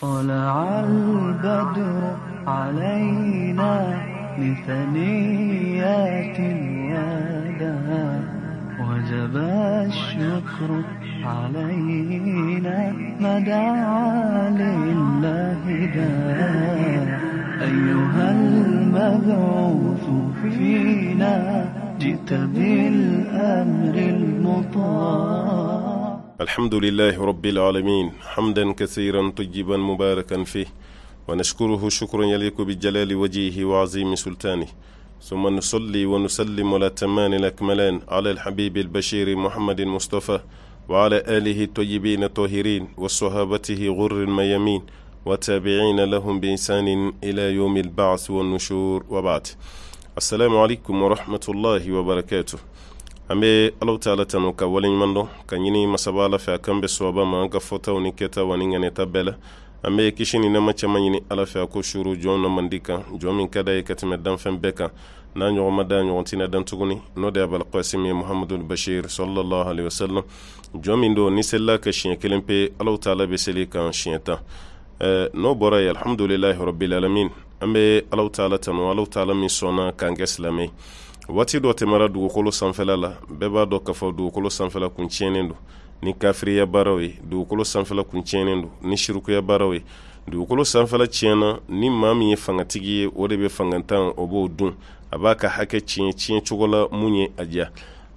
طلع البدر علينا من ثنيات وجب الشكر علينا ما دعا لله دا أيها المبعوث فينا جئت بالأمر المطار الحمد لله رب العالمين حمدا كثيرا طيبا مباركا فيه ونشكره شكرا يليق بجلال وجهه وعظيم سلطانه ثم نصلي ونسلم على التمان الأكملان على الحبيب البشير محمد المصطفى وعلى آله الطيبين الطاهرين وصحابته غر الميامين وتابعين لهم بإنسان إلى يوم البعث والنشور وبعد السلام عليكم ورحمة الله وبركاته an be alaw taala tanu ka waleɲuman dɔn ka ɲini masaba ala fɛ a kan bɛ sababa ma an ka fɔtaw ni kɛtaw ani ŋanɛta bɛɛ la an be kisi ni nɛma caaman ɲini ala fɛ a ko suru jɔn nɔ mandi kan jɔn min ka da ye ka tɛmɛ danfɛn bɛɛ kan n'a ɲɔgɔn ma da ɲɔgɔn tina dan tuguni n'o de abalkasimi ye muhamadul bashir salallahu alaihi wasallam jɔn min do ni selila ka siɲɛ kelen pe alaw taala be seli kan siɲɛ tan eh, n'o bɔra ye alhamdulilahi rabilalamin an be alaw taala tanu alaw taala min sɔnna k'an kɛ silamɛ waati dɔ tɛmɛra dugukolo sanfɛla la bɛɛ b'a dɔ k'a fɔ dugukolo sanfɛla kun tiɲɛnen do ni kafiriya baaraw ye dugukolo sanfɛla kun tiɲɛnen do ni surukuya baaraw ye dugukolo sanfɛla tiɲɛna ni maa min ye fangatigi ye o de bɛ fangantan o b'o dun a b'a ka hakɛ tiɲɛ tiɲɛ cogo la mun ye a diya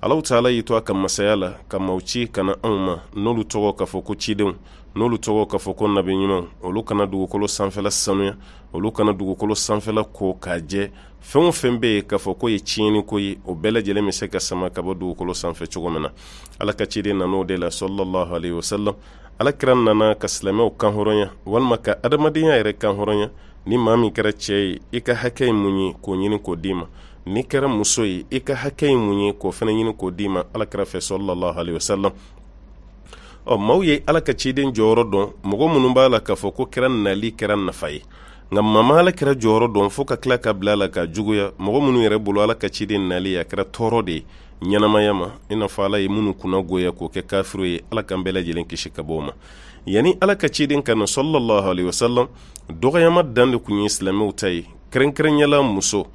alaw taala y'i to a ka masaya la ka maaw ci ka na anw ma n'olu tɔgɔ k'a fɔ ko cidenw n'olu tɔgɔ k'a fɔ ko nabiɲumanw olu kana dugukolo sanfɛla sanuya olu kana dugukolo sanfɛla ko k'a jɛ fɛn o fɛn bɛ yen k'a fɔ ko ye tiɲɛniko ye o bɛɛ lajɛlen bɛ se ka sama ka bɔ dugukolo sanfɛ cogo min na ala ka ciden nan'o de la sɔlɔlɔhu alayhi wa sallam alakira nana ka silamɛw kan hɔrɔnya walima ka adamadenya yɛrɛ kan hɔrɔnya ni maa min kɛra cɛ ye i ka hakɛ ye mun ye k'o ɲini k'o d'i ma n'i kɛra muso ye i ka hakɛ ye mun ye k'o fana ɲini k'o d'i ma alakira fɛ sɔlɔlɔhu alayhi wa sallam ɔ maw ye ala ka ciden jɔɔrɔ dɔn mɔgɔ minnu b'a la k'a fɔ ko kɛra nali kɛra nafa ye nka mama ala kɛra jɔɔrɔ dɔn fɔɔ ka kila ka bila la ka juguya mɔgɔ minnu yɛrɛ bolo ala ka ciden nali ye a kɛra tɔɔrɔ de ɲɛnamaya ma i n'a fɔ ala ye minnu kunna goya k'o kɛ kafiro ye ala kan bɛɛ lajɛlen kisi ka bɔ ma yani ala ka ciden ka na salallahu alehi wasalam dɔgɔyama dan le kun ye silamɛw ta ye kɛrɛnkɛrɛnyala muso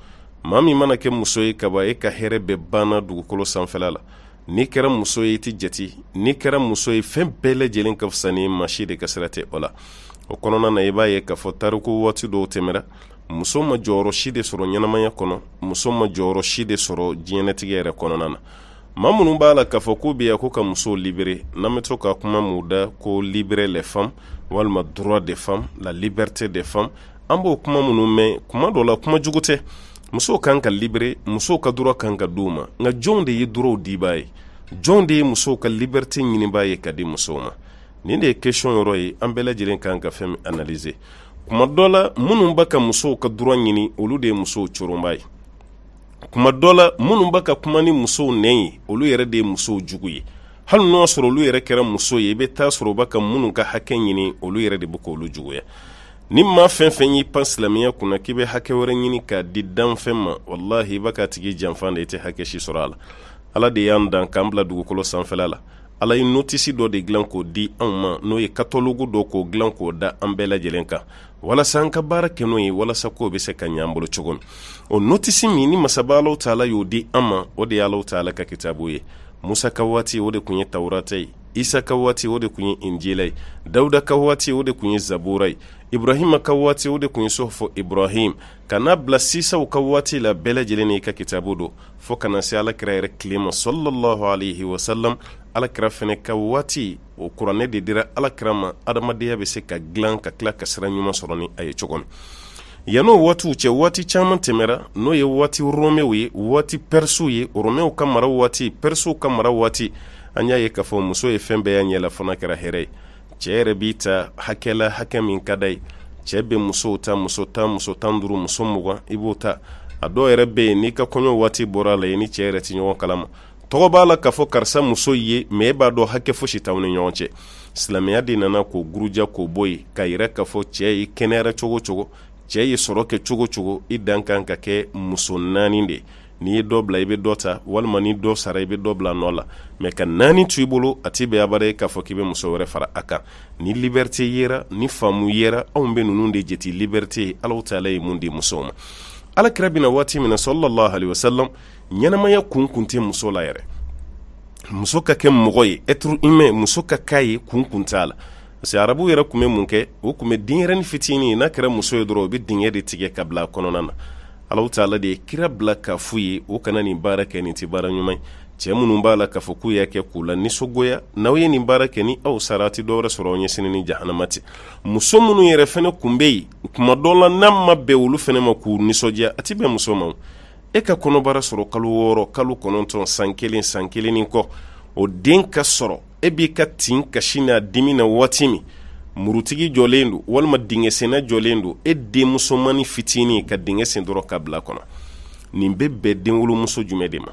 ma min mana kɛ muso ye kaba e ka hɛrɛ bɛɛ banna dugukolo sanfɛla la n'i kɛra muso ye i tɛ jati n'i kɛra muso ye fɛn bɛɛ lajɛlen ka fisa ni masi de ka sira tɛ o la o kɔnɔna na i b'a ye k'a fɔ tariku waati dɔw tɛmɛra muso ma jɔyɔrɔ si de sɔrɔ ɲɛnamaya kɔnɔ muso ma jɔyɔrɔ si de sɔrɔ diɲɛnatigɛ yɛrɛ kɔnɔna na ma minnu b'a la k'a fɔ k'u bɛ ya ko ka musow libere n'an bɛ to ka kuma mun da ko libere les femme walima droit des femme la liberté des femme an b'o kuma minnu mɛn kuma dɔ la kuma jugu tɛ musow kan ka libere musow ka dura kan ka d'u ma nka jɔnw de ye duraw diba ye jɔnw de ye musow ka liberite ɲiniba ye ka di musow ma nin de ye question yɔrɔ ye an bɛɛ lajɛlen kan ka fɛn min analyse kuma dɔ la minnu ba ka musow ka dura ɲini olu de ye musow coronba ye kuma dɔ la minnu ba ka kuma ni musow nɛn ye olu yɛrɛ de ye musow jugu ye hali n'o y'a sɔrɔ olu yɛrɛ kɛra muso ye i bɛ taa sɔrɔ u ba ka minnu ka hakɛ ɲini olu yɛrɛ de bɛ k'olu juguya ni ma fɛn fɛn y'i pan silamɛya kunna k'i bɛ hakɛ wɛrɛ ɲini k'a di danfɛn ma walahi i b'a k'a tigi janfan de i tɛ hakɛ si sɔrɔ a la ala de y'an dan k'an bila dugukolo sanfɛla la ala ye notisi dɔ de dilan k'o di anw ma n'o ye katɔlugu dɔ k'o dilan k'o da an bɛɛ lajɛlen kan walasa an ka baara kɛ n'o ye walasa kow bɛ se ka ɲɛ an bolo cogo min o notisi min ni masaba alaw taala y'o di an ma o de y'alaw taala ka kitabu ye musa ka waati o de kun ye tawurata ye isa ka waati o de kun ye injila ye dawuda ka waati o de kun ye zabura ye ibrahima ka waati o de kun ye fɔ ibrahim ka n'a bila sisaw ka waati la bɛlajɛlen ni i ka kitabu do fɔɔ kana se alakira yɛrɛ kilema sallallahu alayhi wasallam alakira fɛnɛ ka waati o kuranɛ de dira alakira ma adamadenya be se ka gilan ka tila ka sira ɲuman sɔrɔ ni a ye cogoni yan'o waatiw cɛ waati caaman tɛmɛra n'o ye waati romɛw ye waati pɛrisiw ye romɛw ka mara waati pɛrisiw ka mara waati an y'a ye k'a fɔ muso ye fɛn bɛɛ y'a ɲɛla fana kɛra hɛrɛ ye cɛɛ yɛrɛ b'i ta hakɛla hakɛ min ka da ye cɛɛ be musow ta muso tan muso tan duru muso mugan i b'o ta a dɔ yɛrɛ be yen n'i ka kɔɲɔ waati bɔra la ye ni cɛɛ yɛrɛ tɛ ɲɔgɔn ma tɔgɔ b'a la k'a fɔ karisa muso ye ma e b'a dɔ hakɛ fosi t'aw ni ɲɔgɔn cɛ silamɛya de nana k'o guruja k'o bɔ k'a yɛrɛ k'a fɔ cɛɛ i kɛnɛyara cogo cogo cɛɛ ye sɔrɔ kɛ cogo cogo i dan kan ka kɛ muso naani de n'i ye dɔ bila i bɛ dɔ ta walima ni dɔ sara i bɛ dɔ bila nɔ la mɛ ka naani to i bolo a ti bɛn abada ye k'a fɔ k'i be muso wɛrɛ fara a kan ni liberté yera ni faamu yera anw bɛ ninnu de jate liberté ye alaw taala ye mun di musow ma alakira bɛna waati min na sɔlɔlɔhu alayhi wa ɲɛnamaya kun kun tɛ muso la yɛrɛ muso ka kɛ mɔgɔ ye être humain muso ka k'a ye kun kun t'a la parce que arabuw yɛrɛ tun bɛ mun kɛ o tun bɛ denyɛrɛnin fitinin n'a kɛra muso ye dɔrɔn o bɛ dingɛ de tigɛ ka bila kɔnɔna na alaw taala de ye kira bila k'a f'u ye o kana nin baara kɛ nin tɛ baara ɲuman ye cɛɛ minnu b'a la k'a fɔ k'u y'a kɛ k'u la ninsɔgoya n'aw ye nin baara kɛ ni aw sara tɛ dɔwɛrɛ sɔrɔ aw ɲɛsini ni jahanama tɛ muso minnu yɛrɛ fɛnɛ kun be yen kuma dɔ la n'a ma bɛn olu fɛnɛ ma k'u ninsɔdiya a ti bɛn muso ma e ka kɔnɔbara sɔrɔ kalo wɔɔrɔ kalo kɔnɔntɔn san kelen san kelenin kɔ o den ka sɔrɔ e b'i ka tin kasi n'a dimi na waati min murutigi jɔlen do walima dingɛ jɔlen do e denmusomani fitini ka dingɛ sen dɔrɔn ka bila kɔnɔ nin bɛ bɛn denwolomuso jumɛn de ma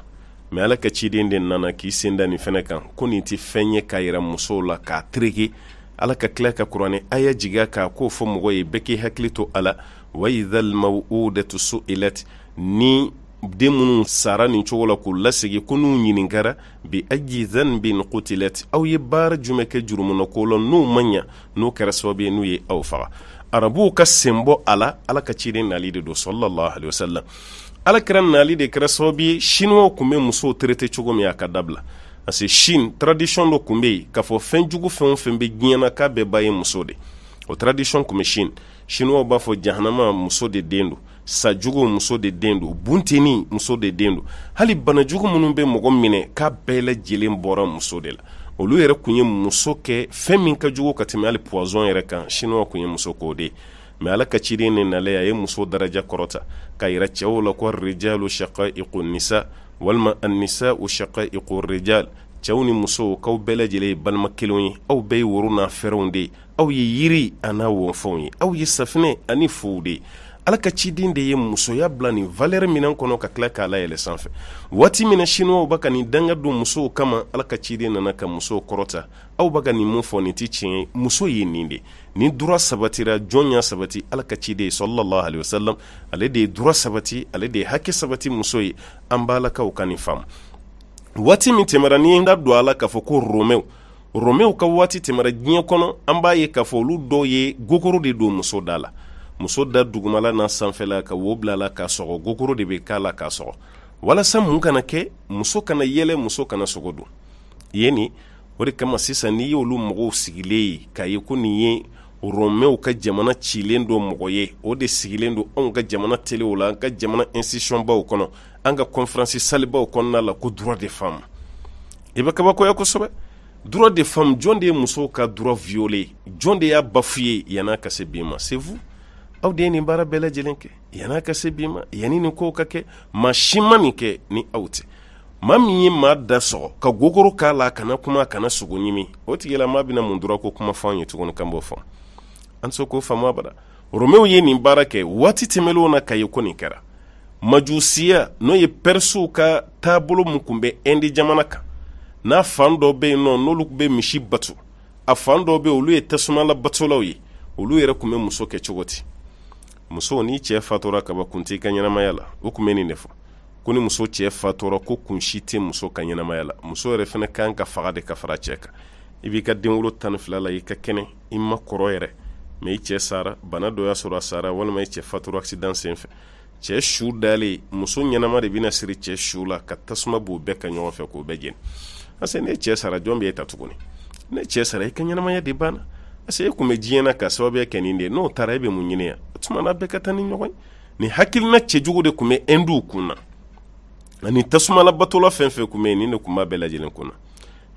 mɛ ala ka ciden de nana k'i sen da nin fɛnɛ kan ko nin tɛ fɛn ye k'a yira musow la k'a tereke ala ka tila ka kurani aya jigiya k'a k'o fɔ mɔgɔ ye bɛɛ k'i hakili to a la wa idha almawudatu su'ilat ni den minnu sara nin cogo la k'u lasegi ko n'u ɲininkara bi aji zanbin kutilat aw ye baara jumɛn kɛ jurumunako la n'u ma ɲa n'o kɛra sababu ye n'u ye aw faga arabuw ka senbɔ a la ala ka ciden nali de don sallallahu alaihi wasallam ala kɛra nali de kɛra sababu ye siniwaw tun bɛ musow terete cogo min a ka dabila parce que tradition dɔ tun bɛ yen k'a fɔ fɛn jugu fɛn o fɛn bɛ diɲɛ k'a bɛɛ ba ye muso de o tradition tun bɛ shin siniwaw b'a fɔ jahanama muso de den don sajugu muso de den do bunteni muso de den do hali banajugu minnu bɛ mɔgɔ minɛ k'a bɛɛ lajɛlen bɔra muso de la olu yɛrɛ kun ye muso kɛ fɛn min ka jugu ka tɛmɛ hali poison yɛrɛ kan chinois kun ye muso k'o de mɛ ala ka ciden ne nale a ye muso daraja kɔrɔta k'a yira cɛw la ko rijalu shaqaiqu nisa walima annisau shaqaiqu rijal cɛw ni musow k'aw bɛɛ lajɛlen ye balima kelenw ye aw bɛɛ ye woro n'a fɛrɛnw de aw ye yiri an'a n'a wonfɛnw ye aw ye safinɛ ani fuw de ala ka ciden de ye musoya bila nin valɛri minɛn kɔnɔ ka tila k'a layɛlɛ sanfɛ waati min na siniwaw ba ka nin danga don musow kama ala ka ciden nana ka musow kɔrɔta aw ba ka nin mun fɔ nin tɛ tiɲɛ muso ye nin de nin dura sabatira jɔn y'a sabati ala ka ciden sallallahu alaihi wasallam ale de ye dura sabati ale de ye hakɛ sabati muso ye an b'alakaw ka nin faamu waati min tɛmɛra ni n ka don a la k'a fɔ ko romɛw romɛw ka waati tɛmɛra diɲɛ kɔnɔ an b'a ye k'a fɔ olu dɔw ye gokoro de don muso da la muso da dugumala n'a sanfɛla ka wo bilala k'a sɔgɔ gogoro de be k'a la k'a sɔgɔ walasa mun kana kɛ muso kana yɛlɛ muso kana sogo don yen ni o de kama sisan n'i olu mɔgɔw sigile ye k'a ye ko nin ye romɛw ka jamana cilen don mɔgɔ ye o de sigilen don anw ka jamana telew la an ka jamana institutionbaw kɔnɔ an ka conférence salibaw kɔnɔna la ko droit de femme i bɛ kabakoya kosɛbɛ droit de femme jɔn de ye musow ka droit violer jɔn de y'a bafuye yan'a ka se bin ma c'est vous aw de ye nin baara bɛɛ lajɛlen kɛ yan'a ka se bi ma yanni nin kow ka kɛ ma si ma kɛ ni aw tɛ ma min ye maa da sɔgɔ ka gogoro k'a la kana kuma kana sogo ɲimi o tigila maa bɛna mun dɔrɔn ko kuma f'anw ye tuguni kan b'o fɔ an se k'o faamu abada romew ye nin baara kɛ waati tɛmɛlenw na ka ye ko nin kɛra majusiya n'o ye pɛrisiw ka taabolo mun kun bɛ ɛndi jamana kan n'a fan dɔ bɛ yen nɔ n'olu be misi bato a fan dɔw bɛ olu ye tasuma batolaw ye olu yɛrɛ kun be muso kɛ cogo ti muso ni cɛɛ fatura kaba kun t'i ka ɲɛnamaya la o kun be nin de fɔ ko ni muso cɛɛ fatura ko kun si tɛ muso ka ɲɛnamaya la muso yɛrɛ fɛnɛ kan ka faga de ka fara cɛɛ kan i b'i ka denwolo tani fila la i ka kɛnɛ i ma kɔrɔ yɛrɛ ma i cɛɛ sara bana dɔ y'a sɔrɔ a sara walima i cɛɛ fatura accident sen fɛ cɛɛ su dale muso ɲɛnama de bena siri cɛɛ su la ka tasuma b'o bɛɛ ka ɲɔgɔn fɛ k'o bɛɛ jeni ase ne cɛɛ sara jɔn b'e ta tuguni ne cɛɛ sara i ka ɲɛnamaya de banna parce que e kun bɛ diɲɛ ka sababuya kɛ nin de n'o taara e bɛ mun ɲini tuma na bɛɛ ka taa ni ɲɔgɔn ye hakilina cɛjugu de tun bɛ indiw kun na ani tasumalabatɔla fɛn fɛn kun bɛ nin de tun b'a bɛɛ lajɛlen kun na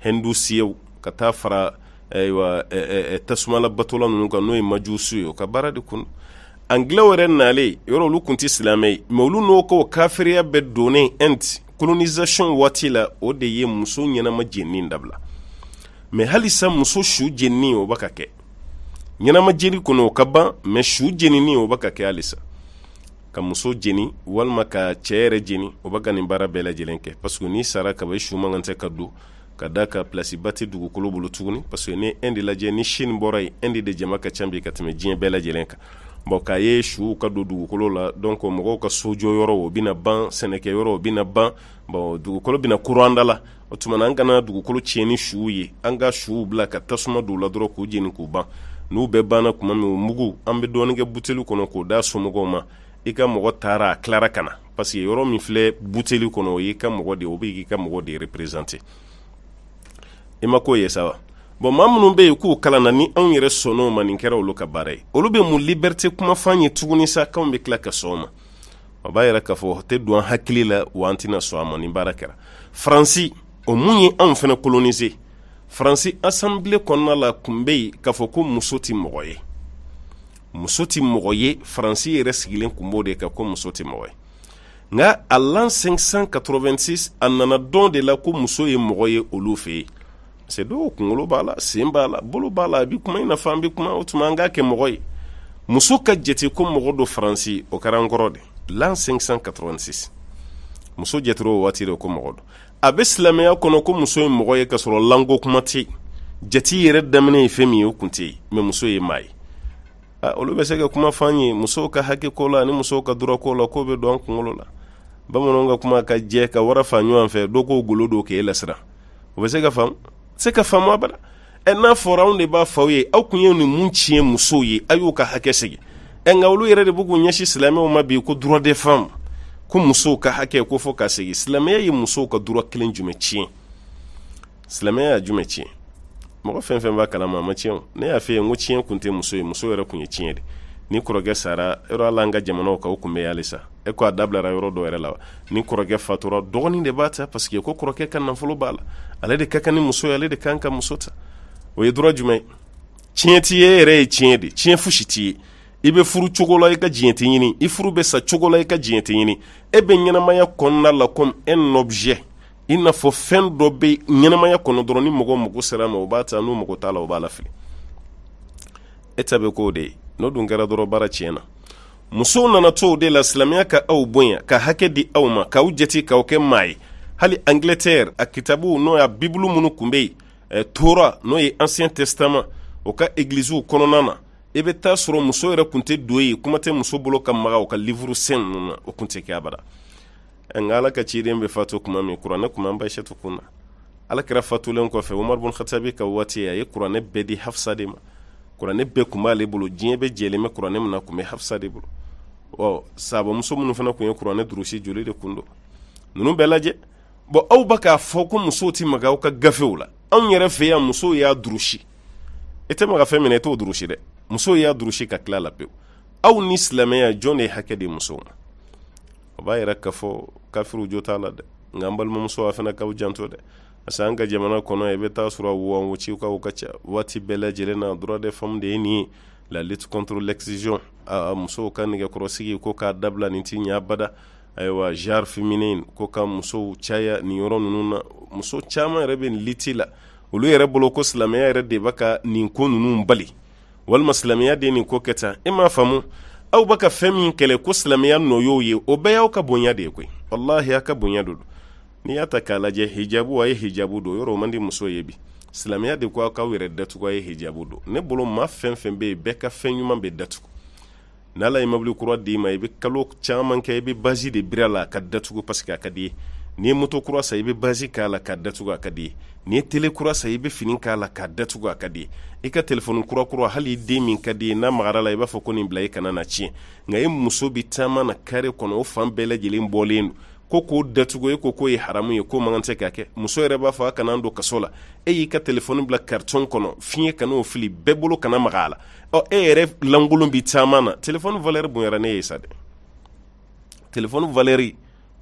hindu siyew ka taa fara ayiwa eh, eh, eh, eh tasumalabatɔla kan n'o ye majusu ye o ka baara de kun angilɛw yɛrɛ nalen yɔrɔ olu tun tɛ silamɛ ye mɛ olu n'o ko kafiriya bɛɛ donnen ɛnt colonisation waati la o de ye muso ɲɛnama jeninin dabila mɛ halisa muso su jeninin o ba ka kɛ ɲɛnama jeni kɔnɔ o ka ban mɛ su jenini o ba ka kɛ halisa ka muso jeni walima ka cɛɛ yɛrɛ jeni o ba ka nin baara bɛɛ lajɛlen kɛ parsek n'i sara kaba i su man ka tɛ ka don ka da ka plasiba tɛ dugukolo bolo tuguni parsek ni ɛn de lajɛ ni sini bɔra ye ɛn de de jama ka ca bi ka tɛmɛ diɲɛ bɛɛ lajɛlen kan bɔn k'a ye suw ka don dugukolo la donc mɔgɔw ka sojɔ yɔrɔ o bina ban sɛnɛkɛ yɔrɔ o bina ban bɔn dugukolo bena koro an la o tumana an kana dugukolo tiɲɛ ni suw ye an ka suw bila ka tasuma don la dɔrɔn k'u jeni k'u ban n'u bɛɛ banna kuma min o mugu an be dɔɔni kɛ buteli kɔnɔ k'o da somɔgɔw ma i ka mɔgɔ taara a tilara ka na parce yɔrɔ min filɛ buteli kɔnɔ o y'i ka mɔgɔ de o bɛ k'i ka mɔgɔ de représente i ma k'o ye sa wa bon minnu bɛ yen k'u kalanna ni anw yɛrɛ sɔnn'o ma nin kɛra olu ka baara ye olu bɛ mun liberté kumafan ye tuguni sa k'anw bɛ tila ka sɔn ma o b'a yira k'a fɔ tɛ don an hakili la wa an tɛna sɔn a ma nin baara kɛra faransi o mun ye anw fana coloniser faransi asanbile kɔnɔna la kun bɛ yen k'a fɔ ko muso tɛ mɔgɔ ye muso tɛ mɔgɔ ye faransi yɛrɛ sigilen kun b'o de kan ko muso tɛ mɔgɔ ye nka a l'an 586 a nana dɔn de la ko muso ye mɔgɔ ye olu fɛ yen parce que dɔw kunkolo b'a la sen b'a la bolo b'a la a bɛ kuma i n'a fɔ an bɛ kuma o tuma an k'a kɛ mɔgɔ ye muso ka jate ko mɔgɔ dɔ faransi o kɛra an kɔrɔ de l'an 586 muso jatera o waati de ko mɔgɔ don a bɛ silamɛya kɔnɔ ko muso ye mɔgɔ ye ka sɔrɔ lanko kuma tɛ jati yɛrɛ daminɛ ye fɛn min ye o kun tɛ mɛ muso ye maa ye olu bɛ se ka kuma f'an ye musow ka hakɛ ko la ani musow ka dɔrɔ ko la k'o bɛ don an kunkolo la bamananw ka kuma ka jɛ ka wara fa ɲɔgɔn fɛ dɔ k'o golo don k'e lasira o bɛ se ka faamu se ka faamu abada ɛ n'a fɔra anw de b'a fɔ aw ye aw kun ye nin mun tiɲɛ musow ye a y'u ka hakɛ segin ɛ nka olu yɛrɛ de b'u k'u ɲɛsin silamɛw ma bi ko droit des femmes ko musow ka hakɛ ko fɔ ka segi silamɛya ye musow ka dura kelen jumɛn tiɲɛ silamɛya y'a jumɛn tiɲɛ mɔgɔ fɛn fɛn b'a kalama a ma tiɲɛ ne y'a fɛ ye n ko tiɲɛ kun tɛ muso ye muso yɛrɛ kun ye tiɲɛ de ni kɔrɔkɛ sara yɔrɔ ala an ka jamanaw kan o kun bɛ halisa e ko a dabilara yɔrɔ dɔ yɛrɛ la ni kɔrɔkɛ fatura dɔgɔnin de b'a ta paseke ko kɔrɔkɛ ka nafolo b'a la ale de ka kan ni muso ye ale de kan ka muso ta o ye dura jumɛn ye tiɲɛ t'i ye e yɛrɛ ye tiɲɛ de tiɲɛ fosi t'i ye i be furu cogo la i ka diɲɛ tɛ ɲini i furu bɛ sa cogo la i ka diɲɛ tɛ ɲini e bɛ ɲɛnamaya kɔnɔna la comme un objet i n'a fɔ fɛn dɔ bɛ ɲɛnamaya kɔnɔ dɔrɔn ni mɔgɔ mago sera ma o b'a ta n'u mago t'a la o b'a lafili e ta bɛ k'o de ye n'o dun kɛra dɔrɔn baara tiɲɛ na musow nana to o de la silamɛya ka aw bonya ka hakɛ di aw ma k'aw jate k'aw kɛ maa ye hali angleterre a kitabu n'o y'a bibulu minnu tun bɛ yen tora n'o ye ancien testament o ka egiliziw kɔnɔna na i bɛ taa sɔrɔ muso yɛrɛ kun tɛ don ye kuma tɛ muso bolo ka maga o ka livuru sen ninnu o kun tɛ kɛ abada nka ala ka ciden bɛ faatu kuma min kuranɛ kuma an bayisetu kun na ala kɛra fatulen kɔfɛ umar bun khatabi ka waati a ye kuranɛ bɛɛ di hafsa de ma kuranɛ bɛɛ kun b'ale bolo diɲɛ bɛ jɛlen bɛ kuranɛ min kun bɛ hafsa de bolo ɔ sabamuso minnu fana kun ye kuranɛ durusi joli de kun don ninnu bɛɛ lajɛ bɔn aw ba k'a fɔ ko musow tɛ maga aw ka gafew la anw yɛrɛ fɛ yan musow y'a durusi i tɛ maga fɛn min i t'o durusi dɛ musow y'a durusi ka tila la pewu aw ni silamɛya jɔn de ye hakɛ di musow ma o b'a yira k'a fɔ kafiriw jo t'a la dɛ nka an balimamuso a fana k'aw janto dɛ parce an ka jamana kɔnɔ i bɛ taa sɔrɔ wɔn ciw ka ka ca waati bɛɛ lajɛlen na droit des femmes de ye nin ye la lutte contre l'excision a musow ka nɛgɛkɔrɔsigi ko k'a dabila nin ti ɲɛ bada ayiwa genre féminin ko ka musow caya nin yɔrɔ ninnu na muso caman yɛrɛ bɛ nin liti la olu yɛrɛ bolo ko silamɛya yɛrɛ de bɛ ka nin ko ninnu bali walima silamiya de nin ko kɛta tan i m'a faamu aw ba ka fɛn min kɛlɛ ko silamiya nɔy'o ye o bɛɛ y'aw ka bonya de ye koyi wallahi a ka bonya do n'i y'a ta k'a lajɛ hijabu a ye hijabu do yɔrɔ o man di muso ye bi silamiya de ko aw k'aw yɛrɛ datugu a ye hijabu do ne bolo maa fɛn fɛn bɛ yen bɛɛ ka fɛn ɲuman be datugu n'ala ye mɔbili kura d'i ma i bɛ kalo caman kɛ i bɛ bazi de biri a la ka datugu parce que a ka di ye n'i ye moto kura san i bɛ bazi k'a la k'a datugu a ka di n'i ye tele kura san i bɛ fini k'a la k'a datugu a ka di i ka telefɔni kura kura hali i den min ka di ye n'a magara la i b'a fɔ ko nin bila i kana na tiɲɛ nka i muso bɛ taama na kare kɔnɔ o fan bɛɛ lajɛlen bɔlen don ko k'o datugu e ko k'o ye haramu ye ko man tɛ k'a kɛ muso yɛrɛ b'a fɔ a kana don kaso la e y'i ka telefɔni bila karitɔn kɔnɔ fiɲɛ kana fili bɛɛ bolo kana maga a la ɔ e yɛrɛ lankolon bɛ taama na telefɔni valeur bonyara ne ye sa dɛ telefɔni valeur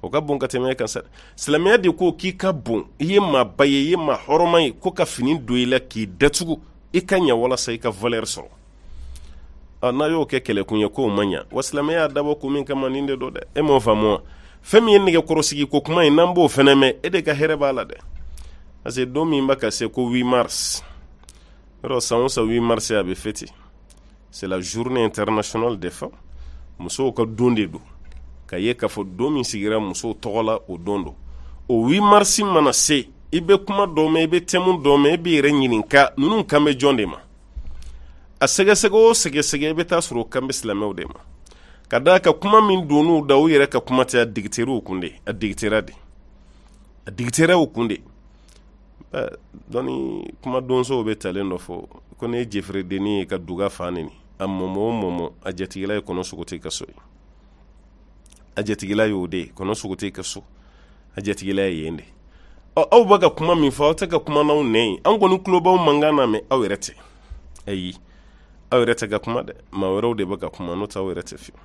o ka bon ka tɛmɛ kan sa silamɛya de ko k'i ka bon i ye maaba ye i ye ma hɔrɔma ye ko ka fini don i la k'i datugu i ka ɲa walasa i ka valɛri sɔrɔ n'a y'o kɛ kɛlɛkun ye k'o ma ɲa wa silamɛya y'a dabɔ kun min kama nin de don dɛ e m'o faamu wa fɛn min ye nɛgɛkɔrɔsigi ko kuma ye n'an b'o fɛnɛ mɛn e de ka hɛrɛ b'a la dɛ parce don min b'a ka se ko 8 mars yɔrɔ san o san 8 mars a bɛ fete c'est la journée internationale des femmes musow ka don de do ka ye k'a fɔ don min sigira musow tɔgɔ o don do o 8 marisi mana se i be kuma dɔ mɛn i be tɛmu dɔ mɛn i b'i yɛrɛ ɲininka nunu kan jɔn de ma a sɛgɛsɛgɛ o sɛgɛsɛgɛ i be taa sɔrɔ o silamɛw de ma ka daa ka kuma min donu da u yɛrɛ ka kuma tɛ a digiter'u kun de a digitera de a digitera u kun dɔni kuma donsow be talen dɔ fɔ ko ne ye ye ka duga fan nini a mɔmɔ o mɔmɔ a jatigila ye kɔnɔ sogoti ka so ye a jatigila y'o de ye kɔnɔ sogo tɛ ka so a jatigila ye yen de ɔ aw bɛ ka kuma min fɔ aw tɛ ka kuma n'aw nɛ ye an kɔni tulo b'aw mankan na mɛ aw yɛrɛ tɛ ayi aw yɛrɛ tɛ ka kuma dɛ maa wɛrɛw de bɛ ka kuma n'o tɛ aw yɛrɛ tɛ fiyewu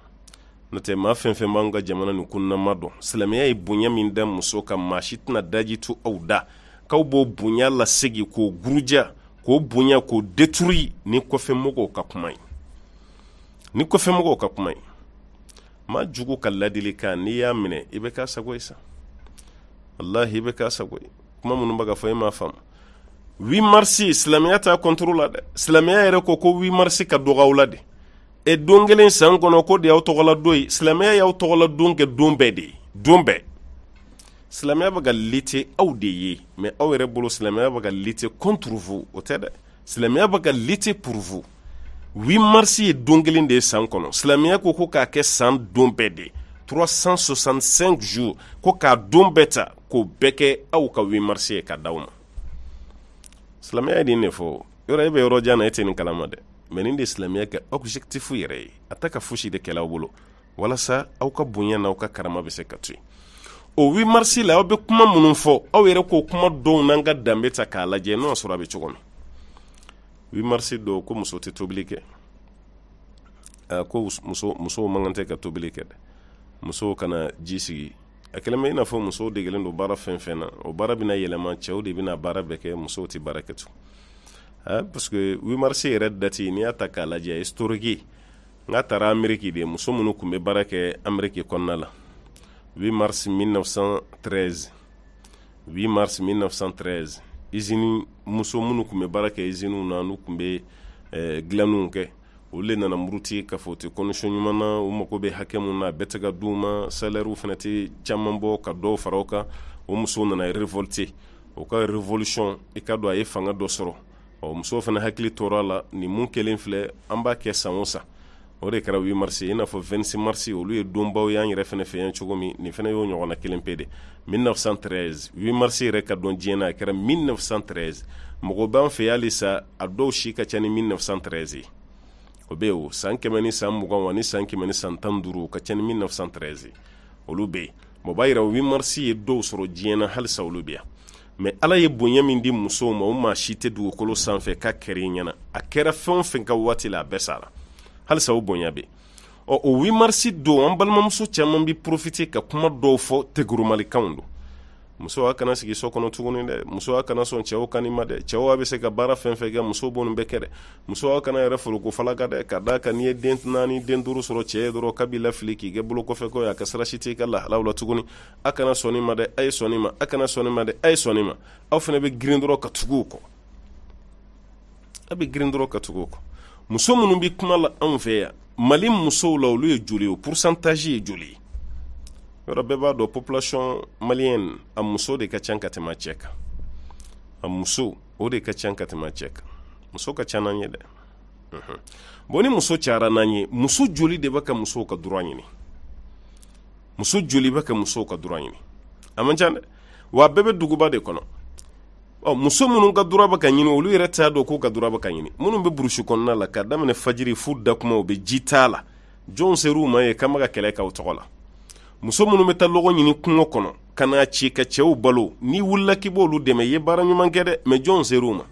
n'o tɛ maa fɛn fɛn b'anw ka jamana nin kɔnɔnama dɔn silamɛya ye bonya min da muso kan maa si tɛna daji to aw da k'aw b'o bonya lasegi k'o guruja k'o bonya k'o deturi ni kɔfɛ mɔgɔw ka kuma ye ni kɔfɛ mɔgɔw ka kuma ye ma jugu ka ladilikan n'i e y'a minɛ i bɛ k'a sago ye sa walahi i bɛ k'a sago ye kuma minnu bɛ ka fɔ e m'a faamu 8 marisi silamɛya t'a kɔntoro la dɛ silamɛya yɛrɛ ko ko 8 marisi ka dɔgɔ aw la de e don kelen san kɔnɔ ko de y'aw tɔgɔla don ye silamɛya y'aw tɔgɔla don kɛ don bɛɛ de ye don bɛɛ silamɛya bɛ ka lite aw de ye mɛ aw yɛrɛ bolo silamɛya bɛ ka lite kɔnturufu o tɛ dɛ silamɛya bɛ ka lite purufu 8 marisi ye don kelen de ye san kɔnɔ silamɛya ko ko k'a kɛ san don bɛɛ de 365 jours ko k'a don bɛɛ ta k'o bɛɛ kɛ aw ka 8 marisi ye ka d'aw ma silamɛya ye nin de fɔ yɔrɔ e bɛ yɔrɔ jan na e tɛ nin kalama dɛ mɛ nin de silamɛya kɛ objectif yɛrɛ ye a ta ka fosi de kɛlɛ bolo walasa aw ka bonya n'aw ka karama bɛ se ka to yen o 8 marisi la aw bɛ kuma minnu fɔ aw yɛrɛ k'o kuma dɔw n'an ka danbe ta k'a lajɛ n'o y'a sɔrɔ a bɛ cogo min 8 marisi don ko muso tɛ tobili kɛ ah, ko muso musow man kan tɛ ka tobili kɛ dɛ musow kana ji sigi a kɛlen bɛ i n'a fɔ musow degelen don baara fɛn fɛn na o baara bɛna yɛlɛma cɛw de bɛna baara bɛɛ kɛ musow tɛ baara kɛ tun ah, parce que 8 marisi yɛrɛ e dati n'i y'a ta k'a lajɛ a historique n'a taara amérique de muso minnu tun bɛ baara kɛ amérique kɔnɔna la 8 mars 1913 8 mars 1913 izini muso minnu tun bɛ baara kɛ iziniw na n'u tun bɛ eh, dilanniw kɛ olu le nana muruti k'a fɔ tɛ kɔndisɔn ɲuman na u mago bɛ hakɛ mun na a bɛɛ tɛ ka di u ma salɛriw fana tɛ caman bɔ ka dɔw fara o kan o musow nana revolte o ka revolution i ka don a ye fanga dɔ sɔrɔ ɔ musow fana hakili tora a la nin mun kelen filɛ an b'a kɛ san o san o de kɛra 8 marsi i n'a fɔ 26 marsi olu ye donbaw y'an yɛrɛ fɛnɛ fɛ yan cogo min nin fɛnɛ y'o ɲɔgɔnna kelen pe de 1913 8 marsi yɛrɛ ka dɔn diɲɛ a kɛra 1913 mɔgɔ b'an fɛ hali sa a dɔw si ka ca ni 1913 ye o be o san kɛmɛ ni san mugan ani san kɛmɛ ni san tan duru ka ca ni 1913 olu be yen mɔ b'a yira 8 marsi ye dɔw sɔrɔ diɲɛ halisa olu be yan mɛ ala ye bonya min di musow ma o maa si tɛ dugukolo sanfɛ ka kɛri ɲɛna a kɛra fɛn o fɛn ka waati la a bɛɛ sara halisa o bonya be ɔ o 8 marisi don an balimamuso caaman be profite ka kuma dɔw fɔ tegurumalikanw don muso a kana sigi so kɔnɔ tuguni dɛ muso a kana sɔn cɛw kani ma dɛ cɛw a be se ka baara fɛn fɛn kɛ muso b'o nin bɛɛ kɛ dɛ muso a kana yɛrɛ foroko falaka dɛ ka daa ka n'i ye den naani den duru sɔrɔ cɛɛ dɔrɔn ka b'i lafili k'i kɛ bolo kɔfɛ kɔ ye a ka sarasi t'i ka lahalaw la tuguni a kana sɔni ma dɛ a ye sɔni ma a kana sɔni ma dɛ a ye sɔni ma aw fɛnɛ be girin dɔrɔn ka tugu o kɔ a be girin dɔrɔn ka tugu o kɔ muso minnu bɛ kuma la anw fɛ yan mali musow la olu ye joli ye pourcentage ye joli ye yɔrɔ bɛɛ b'a dɔn population malienne a muso de ka can ka tɛmɛ a cɛ kan a muso o de ka can ka tɛmɛ a cɛ kan muso ka ca n'an ye dɛ bɔn ni muso cayara n'an ye muso joli de bɛ ka musow ka droit ɲini muso joli bɛ ka musow ka droit ɲini a man ca dɛ wa a bɛɛ bɛ duguba de kɔnɔ muso minnu ka duraba ka ɲini olu yɛrɛ t'a dɔn k'u ka duraba ka ɲini minnu bɛ burusi kɔnɔna la ka daminɛ fajiri fu da kuma u bɛ ji t'a la jɔn ser'u ma ye kama ka kɛlɛ k'aw tɔgɔ la muso minnu bɛ taa lɔgɔ ɲini kungo kɔnɔ ka na ci ka cɛw balo n'i wulila k'i b'olu dɛmɛ i ye baara ɲuman kɛ dɛ mɛ jɔn ser'u ma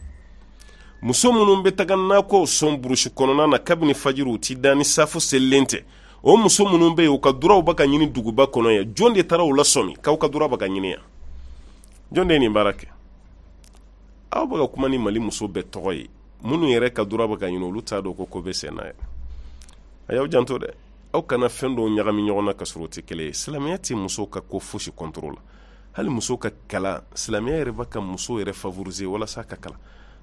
muso minnu bɛ taga nakɔ sɔn burusi kɔnɔna na kabini fajiri u ti da ni safu selilen tɛ o muso minnu bɛ yen u ka duraw bɛ ka ɲini duguba kɔnɔ yan jɔn de taara u lasɔmi k'aw ka dura bɛ ka ɲini yan jɔn de ye nin baara kɛ aw bɛ ka kuma ni mali muso bɛɛ tɔgɔ ye minnu yɛrɛ ka dura bɛ ka ɲini olu t'a dɔn ko ko bɛ sen na yɛ a y'aw janto dɛ aw kana fɛn dɔw ɲagami ɲɔgɔn na ka sɔrɔ o tɛ kelen ye silamɛya tɛ musow ka ko fosi kɔntoro la hali musow ka kala silamɛya yɛrɛ b'a ka muso yɛrɛ favorize walasa ka kala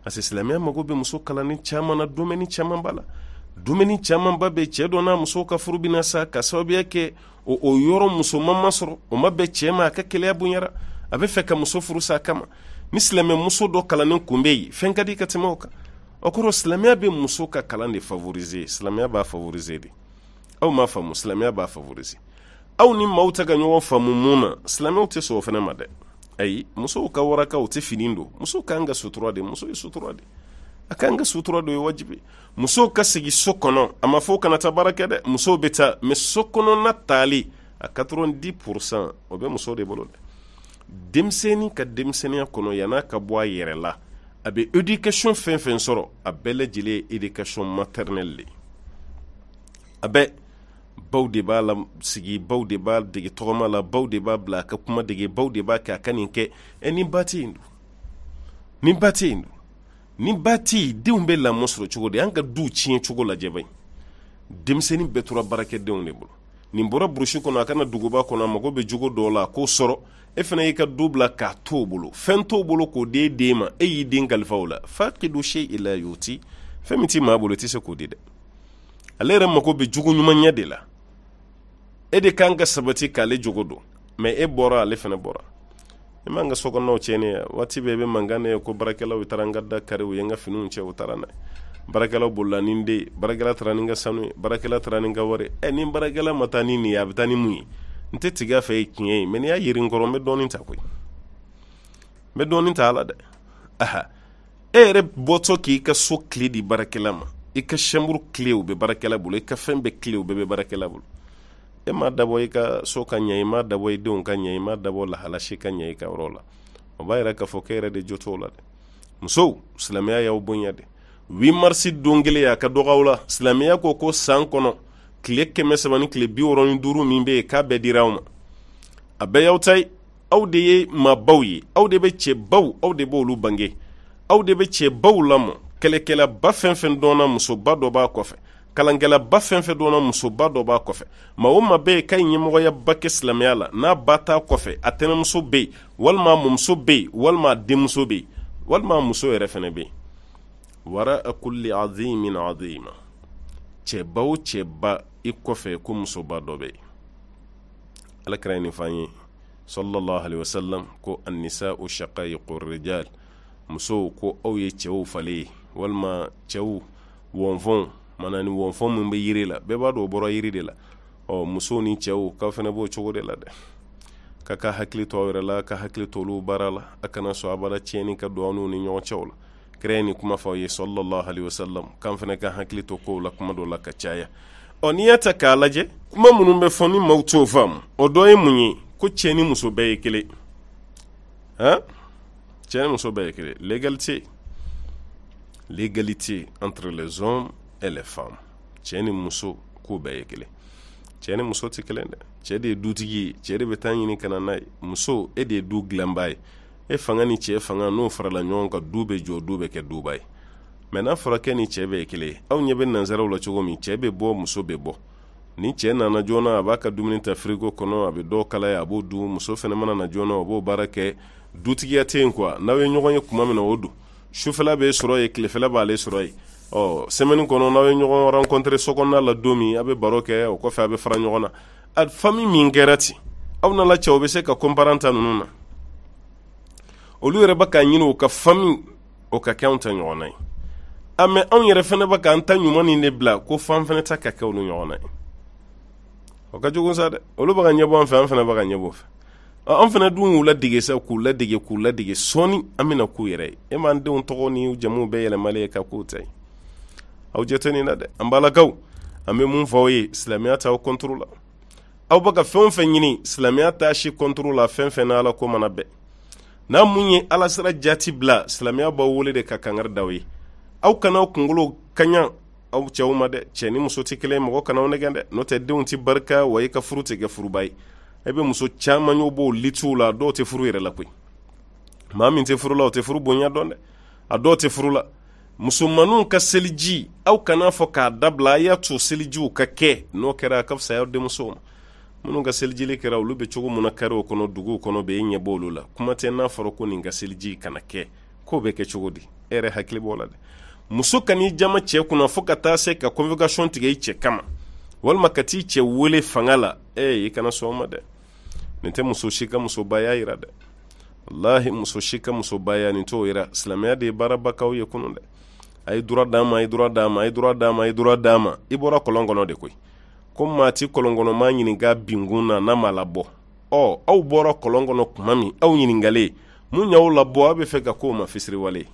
parce que silamɛya mago bɛ muso kalanni caman na domɛni caman b'a la caman ba bɛ cɛ dɔ n'a musow ka furu bina sa ka sababuya kɛ o, o yɔrɔ musoman ma sɔrɔ o ma bɛn cɛ ma a ka keleya bonyara a bɛ fɛ ka muso furu sa a kama ni silamɛmuso dɔ kalanin kun bɛ yen fɛn ka di ka tɛmɛ o kan o kɔrɔ silamɛya bɛ muso ka kalan de favorize silamɛya b'a favorize de aw m'a faamu silamɛya b'a favorize aw ni maaw ta ka ɲɔgɔn faamu mun na silamɛw tɛ sɔn o ma dɛ ayi musow ka waraka o tɛ fini don musow k'an ka sutura de muso ye sutura de a k'an ka sutura don ye wajibi musow ka sigi so kɔnɔ a ma fɔ kana taa baara kɛ dɛ musow bɛ taa mɛ so kɔnɔna tali a 90 o bɛ muso de bolo dɛ denmisɛnnin ka denmisɛnninya kɔnɔ yan'a ka bɔ a yɛrɛ la a bɛ éducation fɛn fɛn sɔrɔ a bɛɛ lajɛlen ye éducation maternelle de a bɛ baw de b'a la sigi baw de b'a dege tɔgɔma la baw de b'a bila a ka kuma dege baw de b'a kɛ a ka nin kɛ ɛ nin ba tɛ yen dun ni ba tɛ yen dun nin ba tɛ yen denw bɛ lamɔ sɔrɔ cogo di an ka duw tiɲɛ cogo lajɛ banni denmisɛnnin bɛɛ tora baarakɛdenw de bolo nin bɔra burusi kɔnɔ a kana duguba kɔnɔ a mago bɛ jogo dɔw la a k'o sɔrɔ e fana y'i ka du bila k'a t'o bolo fɛn t'o bolo k'o d'e den ma e y'i den kalifa o la faqidu shay'in la yuti fɛn min t'i maa bolo i tɛ se k'o di dɛ ale yɛrɛ mago bɛ jogo ɲuman de la e de kan ka sabati k'ale jogo don mɛ e bɔra ale fana bɔra i e man ka sokɔnɔnaw tiɲɛni ya waati bɛɛ i bɛ mankan ne ye ko baarakɛlaw taara n ka da kari u ye n ka finiw cɛ u taara n'a ye baarakɛlaw bolila ni n den baarakɛla taara ni n ka sanu ye baarakɛla taara ni n ka wari ɛ ni baarakɛla ma taa ni nin ye a bɛ taa ni mun ye n tɛ fɛ ye tiɲɛ ye mɛ n'i y'a yiri n kɔrɔ n bɛ dɔɔnin ta koyi n bɛ dɔɔnin ta la dɛ aha e yɛrɛ bɔtɔ k'i ka so tile di baarakɛla ma i ka sɛmuru tile o bɛ baarakɛla bolo i ka fɛn bɛɛ tile o bɛɛ bɛ baarakɛla bolo e m'a dabɔ i ka so ka ɲɛ i m'a dabɔ i denw ka ɲɛ i m'a dabɔ lahalasi ka ɲɛ i ka yɔrɔ la o b'a yira k'a fɔ k'e yɛrɛ de jo t'o la dɛ musow silamɛya y'aw bonya de 8 mars don kelen a ka dɔgɔ aw la silamɛya ko ko san kɔnɔ tile kɛmɛ saba ni tile bi wɔrɔ ni duuru min bɛ yen k'a bɛɛ dira aw ma a bɛɛ y'aw ta ye aw de ye maabaw ye aw de bɛ cɛbaw aw de b'olu bange aw de bɛ cɛbaw lamɔ kɛlɛkɛlaba fɛn fɛn dɔnna musoba dɔ b'a kɔfɛ kalankɛlaba fɛn fɛn dɔnna musoba dɔ b'a kɔfɛ maa o maa bɛ yen k'a ye ɲɛmɔgɔyaba kɛ silamɛya la n'a ba t'a kɔfɛ a tɛnɛmuso bɛ yen walima a mɔmuso bɛ yen walima a denmuso bɛ yen walima a muso yɛrɛ fana bɛ yen wara kulli azimin azima cɛba o cɛba i kɔfɛ ko musoba dɔ bɛ yen alakira ye nin f'an ye sallallahu alaihi wasallam ko annisa o shaka ye rijal musow ko aw ye cɛw fale ye walima cɛw wɔnfɔnw mana ni wɔnfɔn min bɛ yiri la bɛɛ b'a dɔn o bɔra yiri de la ɔ musow ni cɛw k'aw fana b'o cogo de la dɛ ka ka hakili to aw yɛrɛ la ka hakili to olu baara la a kana sɔn abada tiɲɛni ka don aw n'u ni ɲɔgɔn cɛw la kira kuma fɔ aw ye sallallahu alaihi wasallam k'an fana ka hakili to kow la kuma do la ka caya ɔ n'i y'a ta k'a lajɛ kuma minnu bɛ fɔ ni maaw t'o faamu o dɔ ye mun ye ko cɛ ni muso bɛɛ ye kelen han ni muso bɛɛ ye kelen l'égalité l'égalité entre les hommes et les femmes cɛ ni muso k'u bɛɛ ye kelen cɛ ni muso tɛ kelen dɛ cɛ de ye dutigi ye cɛ de bɛ taa ɲini na ye muso e de ye du dilanba ye e fanga ni cɛɛ fanga n'o farala ɲɔgɔn kan du bɛ jɔ du bɛ kɛ duba ye mɛ n'a fɔra kɛ ni cɛɛ bɛ ye kelen ye aw ɲɛ bɛ nansaraw la cogo min cɛɛ bɛ bɔ muso bɛ bɔ ni cɛɛ nana joona a b'a ka dumuni ta firigo kɔnɔ a bɛ dɔw kalaya a b'o dun muso fɛnɛ mana na joona a b'o baara kɛ dutigiya tɛ yen kuwa n'aw ye ɲɔgɔn ye kuma min na o don sufɛla b'e sɔrɔ ye tilefɛla b'ale sɔrɔ ye ɔ sɛmɛni kɔnɔ n'aw ye ɲɔgɔn rencontre sɔkɔnɔna la don min a bɛ baro kɛ o kɔfɛ a bɛ fara ɲɔgɔn na a fami min kɛra ten aw nala cɛ o bɛ se ka comparan ta ninnu na olu yɛrɛ bɛ k'a ɲini o ka faamu o ka kɛ anw ta ɲɔgɔnna ye a mɛ anw yɛrɛ fana bɛ k'an ta ɲuman nin de bila ko f'an fana ta ka kɛ olu ɲɔgɔnna ye o ka jugu sa dɛ olu bɛ ka ɲɛbɔ an fɛ an fana bɛ ka ɲɛbɔ o fɛ ɔ an fana dun y'u ladege sa k'u ladege k'u ladege sɔɔni an bɛna k'u yɛrɛ ye e m'an denw tɔgɔ ni jamuw bɛɛ yɛlɛmalen ye ka k'u ta ye aw jɛ tɛ nin na dɛ an balakaw an bɛ mun fɔ aw ye silamɛya t'aw kɔntoro la aw bɛ ka fɛn o fɛn ɲini silamɛya t'a si kɔntoro la fɛn fɛn n'ala ko mana bɛn n'a mun ye alasira jaati bila silamɛya b'aw wele de ka kangari daw ye aw kana'aw kungolo kaɲa aw cɛw ma dɛ cɛ ni muso tɛ kelen mɔgɔ kana'aw nɛgɛn dɛ n'o tɛ denw tɛ barika wa i ka furu tɛ kɛ furuba ye i bɛ muso caman y'o b'o litiw la dɔw tɛ furu yɛrɛ la koyi maa min tɛ furu la o tɛ furu bonya dɔn dɛ a dɔw tɛ furu la musomaninw ka seliji aw kana fɔ k'a dabila a y'a to selijiw ka kɛ n'o kɛra a ka fisa aw denmusow ma minnu ka selijili kɛra olu be cogo mun na karew kɔnɔ duguw kɔnɔ bɛ e ɲɛ bɔ olu la kuma tɛ n'a fɔra ko nin ka seliji kana kɛ ko be kɛ cogo di e yɛrɛ hakili b'o la dɛ muso ka jama cɛ kunna fɔɔ ka taa se ka convocation tigɛ i cɛ kama walima ka t'i cɛ wele fanga la e i kana sɔn ma dɛ nin tɛ muso si ka musobaya yira dɛ wallahi muso si ka musobaya nin t'o yira silamɛya de ye baarabakaw ye kunu dɛ a ye dura d'a ma a ye dura d'a ma a ye dura d'a ma a ye dura d'a ma i bɔra kɔlɔn kɔnɔ de koyi ko maa ti kɔlɔnkɔnɔma ɲininka binkun na n'a ma labɔ ɔ aw bɔra kɔlɔn kɔnɔ kuma min aw ɲininkalen mun y'aw labɔ aw bɛ fɛ ka k'o ma fisiriwale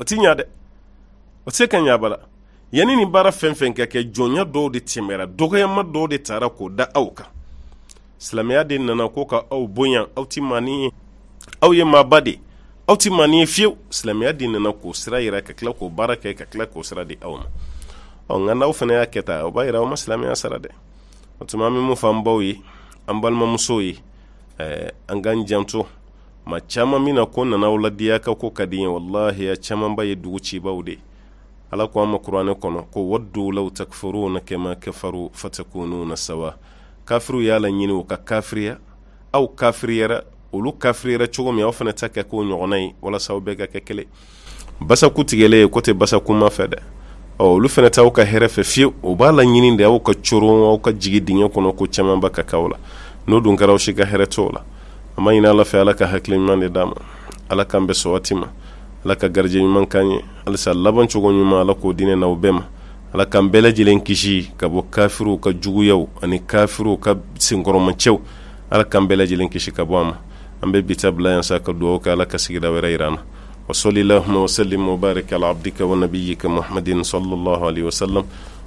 o ti ɲa dɛ o ti ka ɲa bala yanni baara fɛn ka kɛ jɔnya dɔw de tɛmɛra dɔgɔyama dɔw de taara k'o da aw kan silamɛya de nana ko ka aw bonya aw ti mani aw ye maaba de aw ti mani ye fiyewu silamɛya de nana k'o sira yira ka tila k'o baara kɛ ka tila k'o sira di aw ma ɔ nka n'aw fana y'a kɛ tan o b'a yira aw ma silamɛya sara dɛ o tuma an bɛ mun fɔ an baw ye an balimamusow ye ɛɛ an k'an janto ma caman min na ko nana aw ladiya ka ko ka di n ye walahi a camanba ye dugu cibaw de ala ko an ma kuranɛ kɔnɔ ko waddu law takfuruna kama kafaru fatakununa sawa kafiriw y'a laɲini u ka kafiriya aw kafiriyara olu kafiriyara cogo min aw fana ta ka k'o ɲɔgɔnna ye walasa aw bɛɛ ka kɛ kelen basa kutigɛlen ko tɛ basa fɛ dɛ ɔ olu fɛnɛ t'aw ka hɛrɛ fɛ fiyewu o b'a laɲini de aw ka coron aw ka jigi dingɛ kɔnɔ ko camanba ka k'aw la n'o dun kɛra aw si ka hɛrɛ t'o la an b'a ɲini ala fɛ ala ka hakili de d'a ma ala k'an bɛ sawati ma ala ka garijɛ ɲuman k'an ye halisa laban cogo ɲuman ala k'o dinɛ n'aw bɛɛ ma ala k'an bɛɛ lajɛlen kisi ka bɔ kafiriw ka juguyaw ani kafiriw ka senkɔrɔmacɛw ala k'an bɛɛ lajɛlen kisi ka bɔ a ma an bɛ bi bila yan sa ka dugawu kɛ ala ka sigida wɛrɛ yira an na وصل اللهم وسلم وبارك على عبدك ونبيك محمد صلى الله عليه وسلم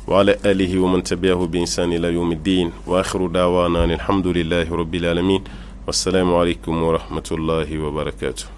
وعلى آله ومن تبعه بإنسان إلى يوم الدين وآخر دعوانا الحمد لله رب العالمين والسلام عليكم ورحمة الله وبركاته